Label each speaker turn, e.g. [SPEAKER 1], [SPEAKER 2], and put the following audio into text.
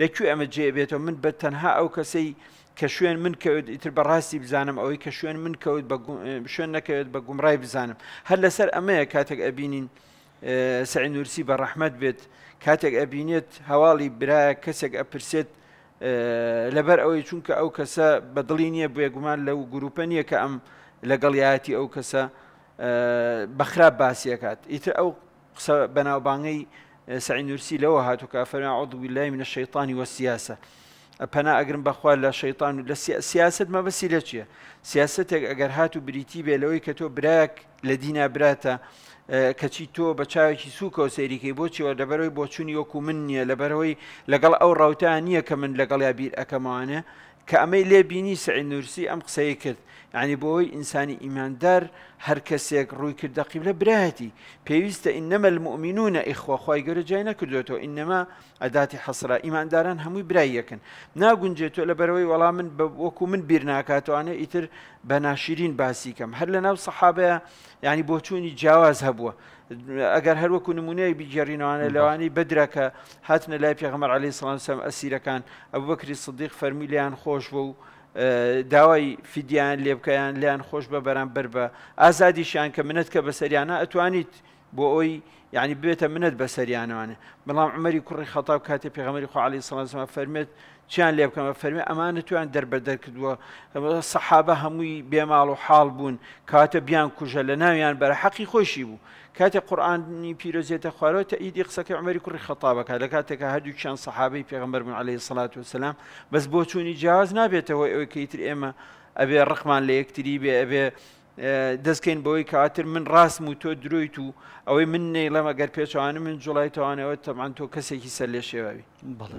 [SPEAKER 1] لەکوێ ئەمە جێبێتەوە من بە تەنها ئەو کەسەی کە شوێن من کەوت ئیتر بەڕاستی بزانم ئەوەی کە شوێن من کەوت شوێن نەکەوێت بە گومڕای بزانم هەر لەسەر ئەمەیە کاتێک ئەبینین سعینورسی بە ڕەحمەت بێت کاتێک ئەبینێت هەواڵی برایە کەسێک ئەپرسێت لەبەر ئەوەی چونکە ئەو کەسە بەدڵی نییە بێگومان لەو گروپە نییە کە ئەم لەگەڵیاتی ئەو کەسە بەخراب باسیەکات ئیتر ئەو قسە بەناوبانگەی سعينرسي لو هاتوك فانا اعوذ بالله من الشيطان والسياسه أبنا أجرم بأخوة لا شيطان لا سياسة ما بس سياسة سياسة أجر هاتو بريتي بلوي كتو براك لدينا براتا آه، كتي تو بتشاوي سوكا وسيري كي بوتشي ولا بروي بوتشوني يوكو مني لا بروي لقال أو روتانية كمن لقال يا بير أكمانة کە ئەمەی لێ بینی سعی نووسی ئەم قسەیە کرد ینی بۆەوەی ئینسانی ئیماندار هەر کەسێک ڕووی کرد دەقیب لە برایەتی پێویستە ئینەمە المؤمنونە ئیخواخوای گەورە جای نەکردوێتەوە ئینەما ئەداتی حەسرا ئیمانداران هەمووی برایەکەن ناگونجێتۆ لە بەرەوەی وەڵام من وەکو من بیر ناکاتوانە ئیتر بە ناشرین باسی کەم هەر لە ناو سەحابەیە ینی بۆ چوونی جیاواز هەبووە ئەگەر هەروەکو نمونەی بیگەڕینەوانە لەوانی بدرەکە هاتنە لای پێغمەر علی سلام سم ئەسیرەکان ئەو بەکری سدیق فەرمیلیان خۆش بوو و داوای فیدیان لێبکەیان لیان خۆش بە بەرامبەر بە ئازادیشیان کە منەت کە بەسەریانە ئەتوانیت بوي يعني بۆ ئەوی يعني أنا بێتە منەت بەسەریانەوانە بەڵام ئەمەری کوڕی خەتاب کاتێ پێغەمەری خۆ علی سەڵەسمە فەرمێت چیان لێ بکەمە فەرمێ ئەمانە تویان دەربەدەر کردووە سەحابە هەمووی بێماڵ و حاڵ بوون کاتە بیان کوژە لە ناویان بەرە حەقی خۆشی بوو کاتێ قورآانی پیرۆزیێتە خوارەوە تا ئیدی قسەکە عمەری کوڕی خەتابەکە كاتب کاتێکە هەردووچیان سەحابەی پێغمبەر بوون عليه سڵات وسلام بەس بۆ چوونی جیاز نابێتەوە ئەوەی کەیتر ئێمە ئەبێ ڕقمان لە یەکتری بێ أبي دەستکەین بەوەی کاتر من ڕاستم و تۆ درویت و ئەوەی من نەیڵەمەگەر پێچوانم من جوڵای توانەوە تەمان تۆ کەسێکی سەر لێ شێواوی بڵێ.